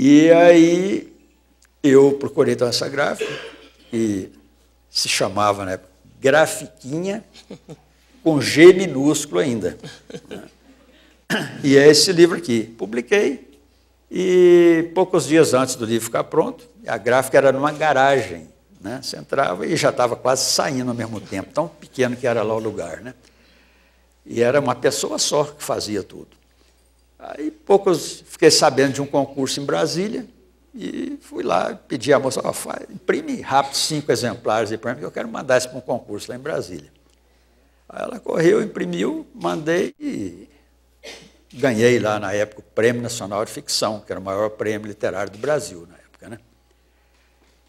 E aí eu procurei então essa gráfica, e se chamava na né, época Grafiquinha, com G minúsculo ainda. E é esse livro aqui. Publiquei, e poucos dias antes do livro ficar pronto, a gráfica era numa garagem. Né? Você entrava e já estava quase saindo ao mesmo tempo, tão pequeno que era lá o lugar. Né? E era uma pessoa só que fazia tudo. Aí poucos fiquei sabendo de um concurso em Brasília e fui lá pedi à moça, oh, imprime rápido cinco exemplares para mim, que eu quero mandar isso para um concurso lá em Brasília. Aí ela correu, imprimiu, mandei e ganhei lá na época o Prêmio Nacional de Ficção, que era o maior prêmio literário do Brasil na época. Né?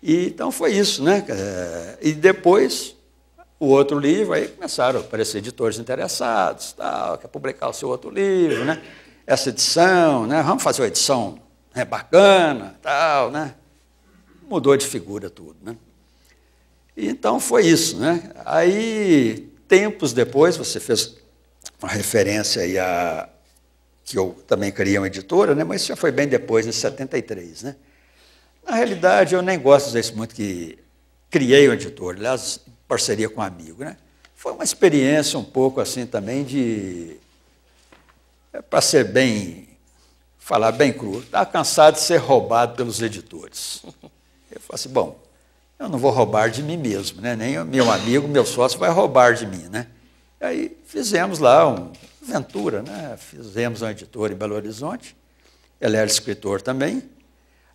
E, então foi isso, né? E depois o outro livro, aí começaram a aparecer editores interessados, tal, quer publicar o seu outro livro, né? essa edição, né? Vamos fazer uma edição né, bacana, tal, né? Mudou de figura tudo, né? Então foi isso, né? Aí tempos depois você fez uma referência aí a que eu também criei uma editora, né? Mas isso já foi bem depois, em 73, né? Na realidade, eu nem gosto de dizer isso muito que criei uma editora, aliás, em parceria com um amigo, né? Foi uma experiência um pouco assim também de é para ser bem, falar bem cru, está cansado de ser roubado pelos editores. Eu falo assim, bom, eu não vou roubar de mim mesmo, né? nem meu amigo, meu sócio vai roubar de mim. Né? E aí fizemos lá uma aventura, né? fizemos uma editora em Belo Horizonte, ela era escritor também,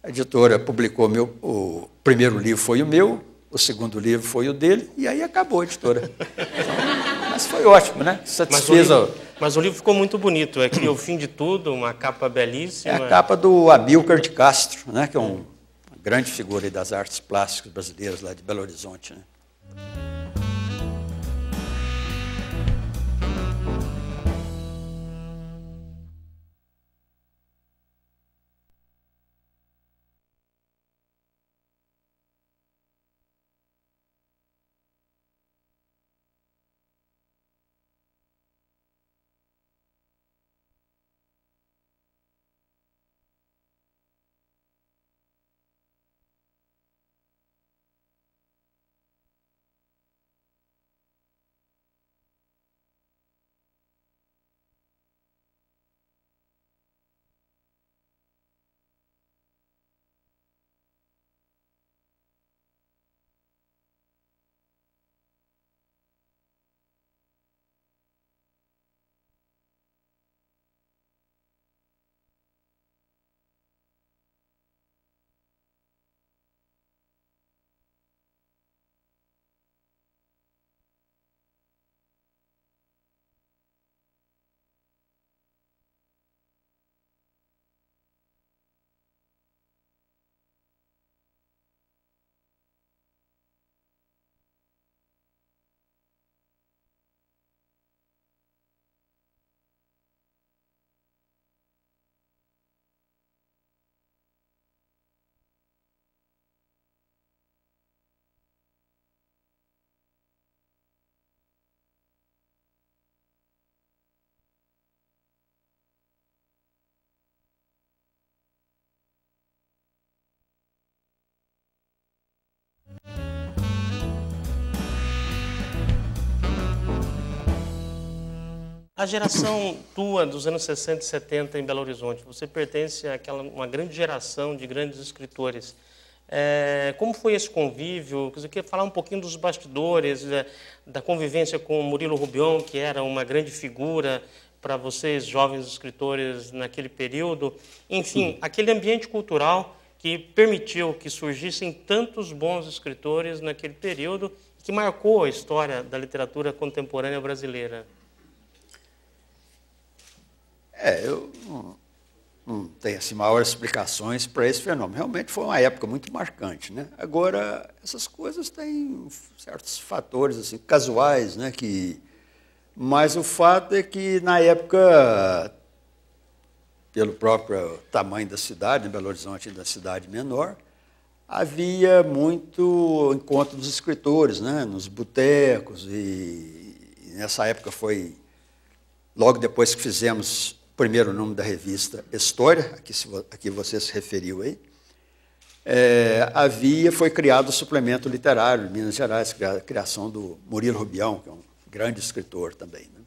a editora publicou meu, o primeiro livro foi o meu, o segundo livro foi o dele, e aí acabou a editora. Mas foi ótimo, né? Satisfez. Mas mas o livro ficou muito bonito. É que é o fim de tudo, uma capa belíssima. É a capa do Abilcar de Castro, né, que é um, uma grande figura das artes plásticas brasileiras lá de Belo Horizonte. Né? A geração tua dos anos 60 e 70 em Belo Horizonte, você pertence àquela uma grande geração de grandes escritores. É, como foi esse convívio? Quer dizer, queria falar um pouquinho dos bastidores, da, é, da convivência com Murilo Rubião, que era uma grande figura para vocês, jovens escritores, naquele período. Enfim, Sim. aquele ambiente cultural que permitiu que surgissem tantos bons escritores naquele período, que marcou a história da literatura contemporânea brasileira. É, eu não, não tenho assim, maiores explicações para esse fenômeno. Realmente foi uma época muito marcante. Né? Agora, essas coisas têm certos fatores assim, casuais, né? que... mas o fato é que na época, pelo próprio tamanho da cidade, né, Belo Horizonte da cidade menor, havia muito encontro dos escritores, né? nos botecos, e nessa época foi, logo depois que fizemos primeiro número da revista História, a que, a que você se referiu aí, é, havia, foi criado o suplemento literário de Minas Gerais, a criação do Murilo Rubião, que é um grande escritor também. Né?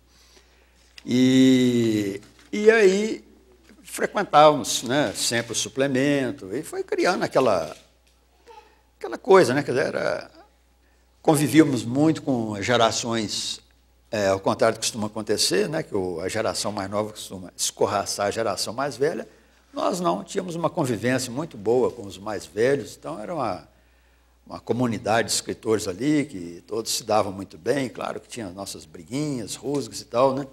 E, e aí frequentávamos né, sempre o suplemento, e foi criando aquela, aquela coisa, né? que era, convivíamos muito com gerações é, ao contrário do que costuma acontecer, né, que o, a geração mais nova costuma escorraçar a geração mais velha, nós não tínhamos uma convivência muito boa com os mais velhos, então era uma, uma comunidade de escritores ali, que todos se davam muito bem, claro que tinha nossas briguinhas, rusgas e tal, né?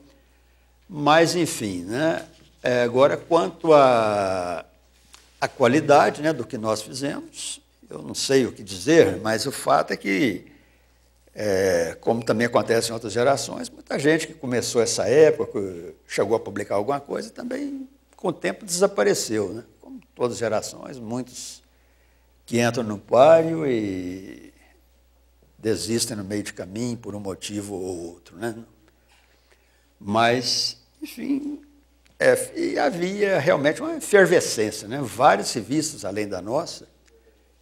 Mas, enfim, né? É, agora, quanto à a, a qualidade né, do que nós fizemos, eu não sei o que dizer, mas o fato é que é, como também acontece em outras gerações, muita gente que começou essa época, chegou a publicar alguma coisa, também com o tempo desapareceu, né? como todas as gerações, muitos que entram no páreo e desistem no meio de caminho por um motivo ou outro. Né? Mas, enfim, é, havia realmente uma efervescência, né? Vários revistas além da nossa,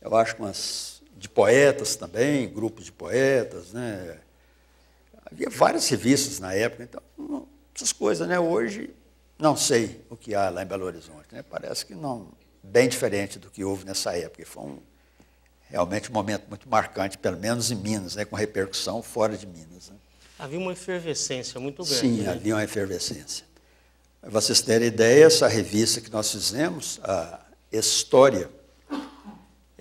eu acho que umas de poetas também, grupos de poetas, né? Havia várias revistas na época, então, essas coisas, né? Hoje, não sei o que há lá em Belo Horizonte, né? Parece que não, bem diferente do que houve nessa época. Foi um, realmente um momento muito marcante, pelo menos em Minas, né? Com repercussão fora de Minas, né? Havia uma efervescência muito grande. Sim, né? havia uma efervescência. Para vocês terem ideia, essa revista que nós fizemos, a História,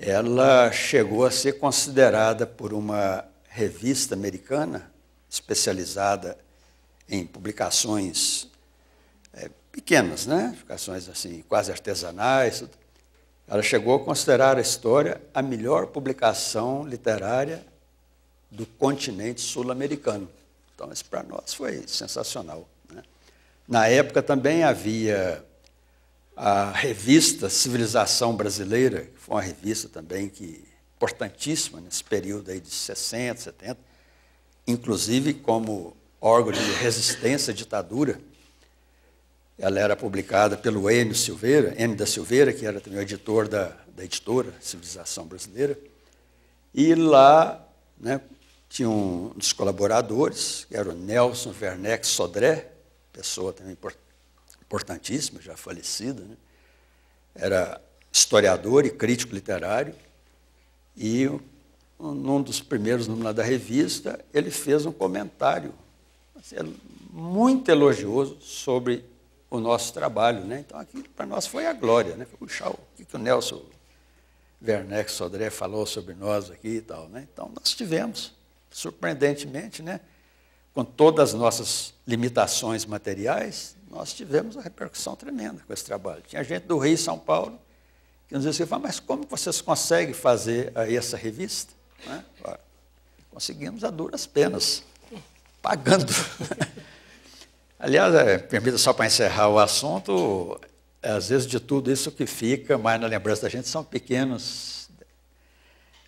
ela chegou a ser considerada por uma revista americana especializada em publicações é, pequenas, né? publicações assim quase artesanais. Ela chegou a considerar a história a melhor publicação literária do continente sul-americano. Então, isso para nós foi sensacional. Né? Na época também havia a revista Civilização Brasileira, que foi uma revista também que importantíssima nesse período aí de 60, 70, inclusive como órgão de resistência à ditadura. Ela era publicada pelo Enio Silveira, Enio da Silveira, que era também o editor da, da editora Civilização Brasileira. E lá né, tinha um dos colaboradores, que era o Nelson Werneck Sodré, pessoa também importante importantíssima, já falecida, né? era historiador e crítico literário, e num dos primeiros números da revista, ele fez um comentário assim, muito elogioso sobre o nosso trabalho. Né? Então, aquilo para nós foi a glória. Né? Puxa, o que, que o Nelson Werneck Sodré falou sobre nós aqui e tal. Né? Então, nós tivemos, surpreendentemente, né? com todas as nossas limitações materiais, nós tivemos uma repercussão tremenda com esse trabalho. Tinha gente do Rio e São Paulo que nos dizia, mas como vocês conseguem fazer aí essa revista? Né? Conseguimos a duras penas, pagando. Aliás, é, permita só para encerrar o assunto, às vezes de tudo isso que fica mais na lembrança da gente são pequenos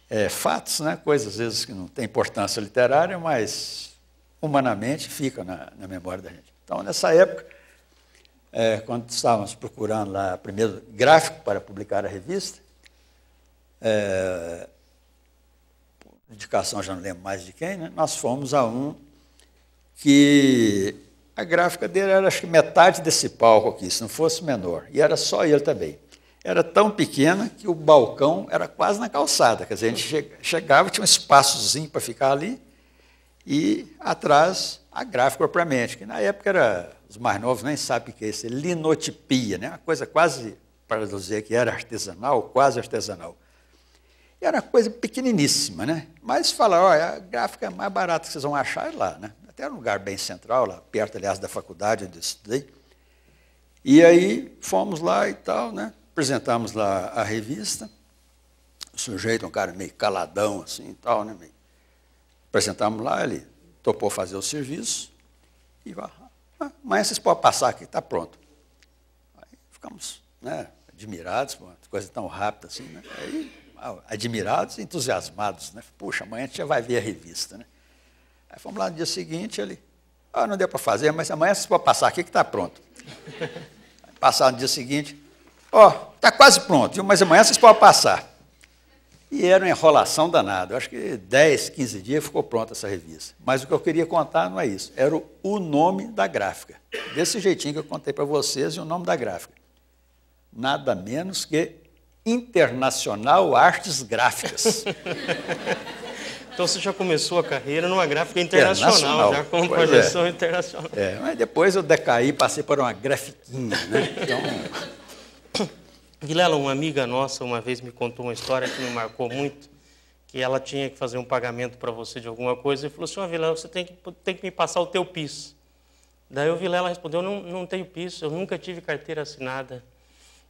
é, fatos, né? coisas às vezes que não têm importância literária, mas humanamente fica na, na memória da gente. Então, nessa época, é, quando estávamos procurando lá primeiro gráfico para publicar a revista, é, indicação já não lembro mais de quem, né? nós fomos a um que a gráfica dele era acho que metade desse palco aqui, se não fosse menor, e era só ele também. Era tão pequena que o balcão era quase na calçada, quer dizer, a gente chegava, tinha um espaçozinho para ficar ali, e atrás a gráfica propriamente, que na época era, os mais novos nem sabem o que é isso, é linotipia, né? uma coisa quase, para dizer que era artesanal, quase artesanal. E era uma coisa pequeniníssima, né? mas falar, olha, a gráfica mais barata que vocês vão achar é lá, né? até era um lugar bem central, lá perto, aliás, da faculdade onde eu estudei. E aí fomos lá e tal, né? apresentamos lá a revista, o sujeito, um cara meio caladão assim e tal, né? meio Apresentamos lá, ele topou fazer o serviço e vai. Ah, amanhã vocês podem passar aqui, está pronto. Aí ficamos né, admirados, coisa tão rápida assim, né? Aí, admirados e entusiasmados, né? Puxa, amanhã a gente já vai ver a revista, né? Aí fomos lá no dia seguinte, ele, ah, não deu para fazer, mas amanhã vocês podem passar aqui que está pronto. Aí, passaram no dia seguinte, ó, oh, está quase pronto, mas amanhã vocês podem passar. E era uma enrolação danada. Eu acho que 10, 15 dias ficou pronta essa revista. Mas o que eu queria contar não é isso. Era o, nome da gráfica. Desse jeitinho que eu contei para vocês e o nome da gráfica. Nada menos que Internacional Artes Gráficas. então você já começou a carreira numa gráfica internacional, internacional. já com é. projeção é. internacional. É, mas depois eu decaí, passei para uma grafiquinha, né? Então. Vilela, uma amiga nossa uma vez me contou uma história que me marcou muito, que ela tinha que fazer um pagamento para você de alguma coisa e falou, senhor assim, Vilela, você tem que, tem que me passar o teu PIS. Daí o Vilela respondeu, não, não tenho PIS, eu nunca tive carteira assinada.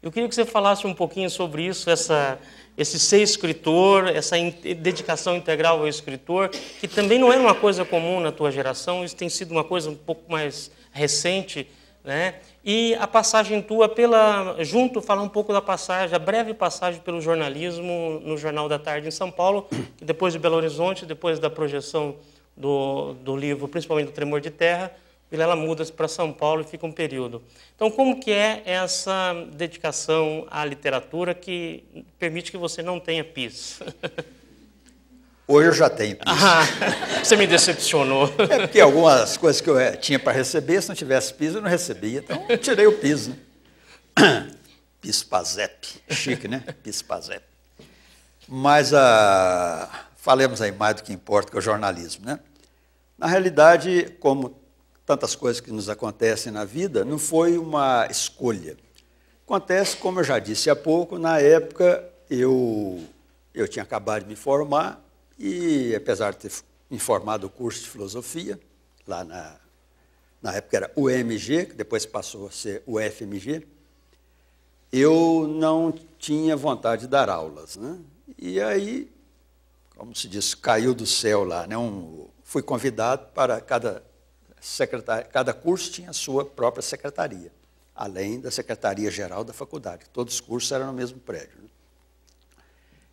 Eu queria que você falasse um pouquinho sobre isso, essa, esse ser escritor, essa in, dedicação integral ao escritor, que também não era é uma coisa comum na tua geração, isso tem sido uma coisa um pouco mais recente, né? E a passagem tua pela junto falar um pouco da passagem, a breve passagem pelo jornalismo no Jornal da Tarde em São Paulo, depois de Belo Horizonte, depois da projeção do, do livro, principalmente do Tremor de Terra, Vilela muda para São Paulo e fica um período. Então, como que é essa dedicação à literatura que permite que você não tenha piso? Hoje eu já tenho. Ah, você me decepcionou. É porque algumas coisas que eu eh, tinha para receber, se não tivesse piso, eu não recebia. Então, eu tirei o piso. Né? Pispazep. Chique, né? Pispazep. Mas a... Ah, falemos aí mais do que importa, que é o jornalismo, né? Na realidade, como tantas coisas que nos acontecem na vida, não foi uma escolha. Acontece, como eu já disse há pouco, na época eu, eu tinha acabado de me formar, e apesar de ter informado o curso de filosofia, lá na, na época era UMG, que depois passou a ser UFMG, eu não tinha vontade de dar aulas. Né? E aí, como se diz, caiu do céu lá. Né? Um, fui convidado para cada cada curso tinha a sua própria secretaria, além da secretaria-geral da faculdade. Todos os cursos eram no mesmo prédio. Né?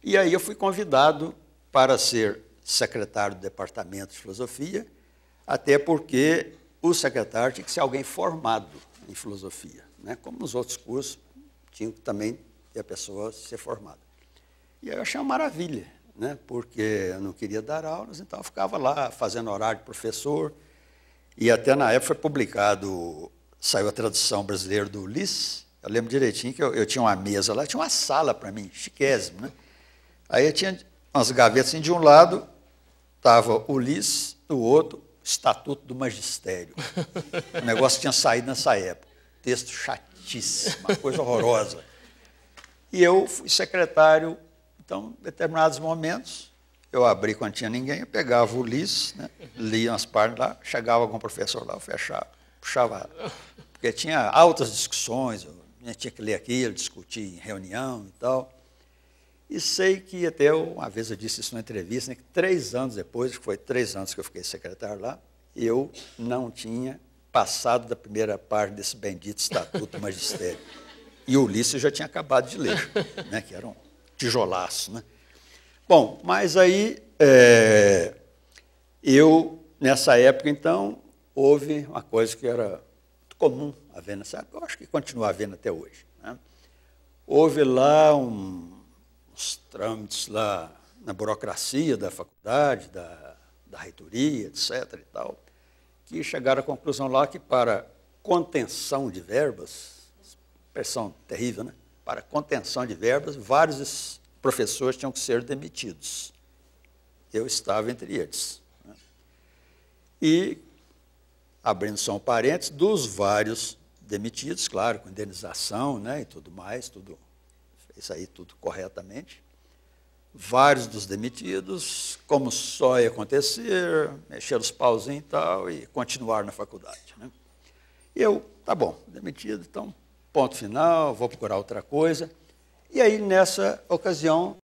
E aí eu fui convidado para ser secretário do Departamento de Filosofia, até porque o secretário tinha que ser alguém formado em filosofia, né? como nos outros cursos, tinha que também ter a pessoa ser formada. E eu achei uma maravilha, né? porque eu não queria dar aulas, então eu ficava lá fazendo horário de professor, e até na época foi publicado, saiu a tradução brasileira do Ulisses, eu lembro direitinho que eu, eu tinha uma mesa lá, tinha uma sala para mim, chiquésimo, né? Aí eu tinha as gavetas assim, de um lado estava o LIS, do outro, Estatuto do Magistério. O negócio tinha saído nessa época. Texto chatíssimo, uma coisa horrorosa. E eu fui secretário, então, em determinados momentos, eu abri quando tinha ninguém, eu pegava o LIS, né, lia umas páginas lá, chegava algum professor lá, eu fechava, puxava. Porque tinha altas discussões, eu né, tinha que ler aquilo, discutir em reunião e tal. E sei que até eu, uma vez eu disse isso numa entrevista, né, que três anos depois, que foi três anos que eu fiquei secretário lá, eu não tinha passado da primeira parte desse bendito Estatuto Magistério. E o Ulisses já tinha acabado de ler, né, que era um tijolaço. Né? Bom, mas aí é, eu, nessa época, então, houve uma coisa que era comum haver nessa época, eu acho que continua havendo até hoje. Né? Houve lá um, os trâmites lá na burocracia da faculdade, da, da reitoria, etc. e tal, que chegaram à conclusão lá que para contenção de verbas, expressão terrível, né? Para contenção de verbas, vários professores tinham que ser demitidos. Eu estava entre eles. Né? E, abrindo só um parênteses, dos vários demitidos, claro, com indenização né, e tudo mais, tudo isso aí tudo corretamente. Vários dos demitidos, como só ia acontecer, mexeram os pauzinhos e tal, e continuaram na faculdade. Né? E eu, tá bom, demitido, então, ponto final, vou procurar outra coisa. E aí, nessa ocasião,